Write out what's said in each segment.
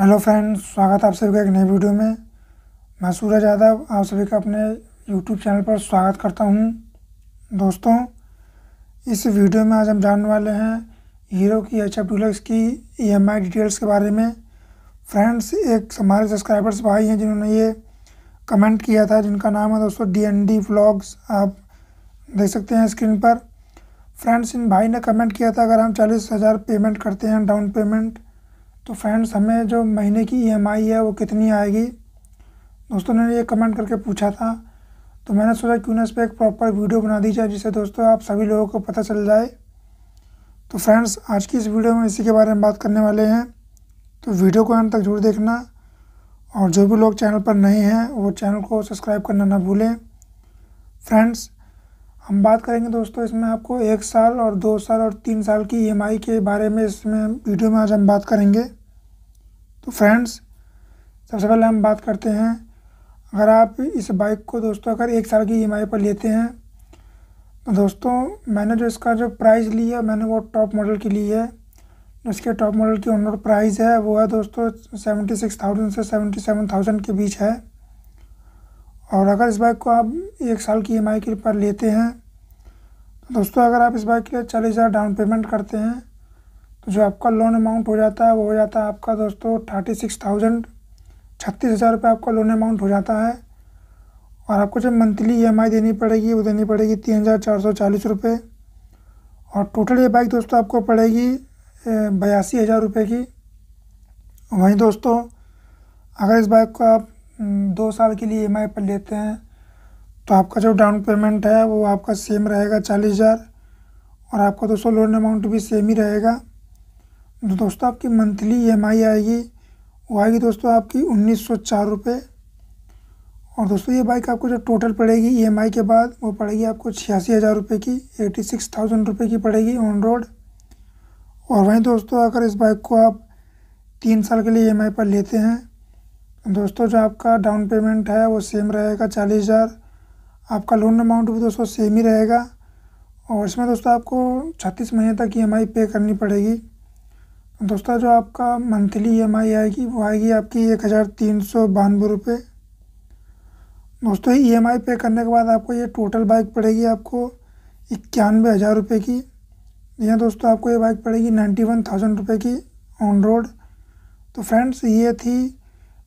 hello friends स्वागत आप सभी का एक नई वीडियो में मैं सूरज यादव आप सभी का अपने यूट्यूब चैनल पर स्वागत करता हूं दोस्तों इस वीडियो में आज हम जानने वाले हैं हीरो की एच एफ डूलक्स की ई e डिटेल्स के बारे में फ्रेंड्स एक हमारे सब्सक्राइबर्स भाई हैं जिन्होंने ये कमेंट किया था जिनका नाम है दोस्तों डी एन डी आप देख सकते हैं स्क्रीन पर फ्रेंड्स इन भाई ने कमेंट किया था अगर हम चालीस हज़ार पेमेंट करते हैं डाउन पेमेंट तो फ्रेंड्स हमें जो महीने की ईएमआई e है वो कितनी आएगी दोस्तों ने ये कमेंट करके पूछा था तो मैंने सोचा क्यों ना इस पर एक प्रॉपर वीडियो बना दी जाए जिससे दोस्तों आप सभी लोगों को पता चल जाए तो फ्रेंड्स आज की इस वीडियो में इसी के बारे में बात करने वाले हैं तो वीडियो को अंत तक जरूर देखना और जो भी लोग चैनल पर नए हैं वो चैनल को सब्सक्राइब करना ना भूलें फ्रेंड्स हम बात करेंगे दोस्तों इसमें आपको एक साल और दो साल और तीन साल की ई e के बारे में इसमें वीडियो में आज हम बात करेंगे तो फ्रेंड्स सबसे पहले हम बात करते हैं अगर आप इस बाइक को दोस्तों अगर एक साल की ई पर लेते हैं तो दोस्तों मैंने जो इसका जो प्राइस लिया मैंने वो टॉप मॉडल की ली है इसके टॉप मॉडल की ऑनर प्राइस है वो है दोस्तों सेवेंटी सिक्स थाउजेंड से सेवेंटी सेवन थाउजेंड के बीच है और अगर इस बाइक को आप एक साल की ई के पर लेते हैं तो दोस्तों अगर आप इस बाइक के लिए चालीस हज़ार डाउन पेमेंट करते हैं जो आपका लोन अमाउंट हो जाता है वो हो जाता है आपका दोस्तों थर्टी सिक्स थाउजेंड छत्तीस हज़ार रुपये आपका लोन अमाउंट हो जाता है और आपको जो मंथली ई देनी पड़ेगी वो देनी पड़ेगी तीन हज़ार चार सौ चालीस रुपये और टोटल ये बाइक दोस्तों आपको पड़ेगी बयासी हज़ार रुपये की वहीं दोस्तों अगर इस बाइक को आप हम्म, दो साल के लिए ई e पर लेते हैं तो आपका जो डाउन पेमेंट है वो आपका सेम रहेगा चालीस हज़ार और आपका दोस्तों लोन अमाउंट भी सेम ही रहेगा जो तो दोस्तों आपकी मंथली ई e आएगी वो आएगी दोस्तों आपकी उन्नीस सौ चार रुपये और दोस्तों ये बाइक आपको जो टोटल पड़ेगी ई e के बाद वो पड़ेगी आपको छियासी हज़ार रुपये की एटी सिक्स थाउजेंड रुपये की पड़ेगी ऑन रोड और वहीं दोस्तों अगर इस बाइक को आप तीन साल के लिए ई e पर लेते हैं तो दोस्तों जो आपका डाउन पेमेंट है वो सेम रहेगा चालीस हज़ार आपका लोन अमाउंट भी दोस्तों सेम ही रहेगा और इसमें दोस्तों आपको छत्तीस महीने तक ई पे करनी पड़ेगी दोस्तों जो आपका मंथली ई e आएगी वो आएगी आपकी एक हज़ार तीन सौ बानवे रुपये दोस्तों ई e पे करने के बाद आपको ये टोटल बाइक पड़ेगी आपको इक्यानवे हज़ार रुपये की यहाँ दोस्तों आपको ये बाइक पड़ेगी नाइन्टी वन थाउजेंड रुपये की ऑन रोड तो फ्रेंड्स ये थी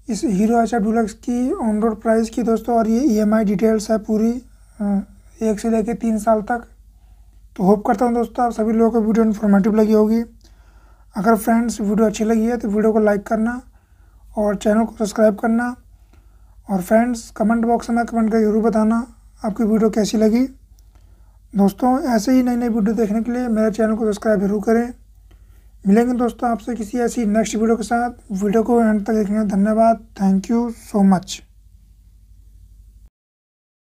इस हीरो आशा डुलक्स की ऑन रोड प्राइस की दोस्तों और ये आई e डिटेल्स है पूरी एक से लेकर तीन साल तक तो होप करता हूँ दोस्तों आप सभी लोगों को वीडियो इन्फॉर्मेटिव लगी होगी अगर फ्रेंड्स वीडियो अच्छी लगी है तो वीडियो को लाइक करना और चैनल को सब्सक्राइब करना और फ्रेंड्स कमेंट बॉक्स में कमेंट करके ज़रूर बताना आपकी वीडियो कैसी लगी दोस्तों ऐसे ही नई नई वीडियो देखने के लिए मेरे चैनल को सब्सक्राइब जरूर करें मिलेंगे दोस्तों आपसे किसी ऐसी नेक्स्ट वीडियो के साथ वीडियो को एंड तक देखने धन्यवाद थैंक यू सो मच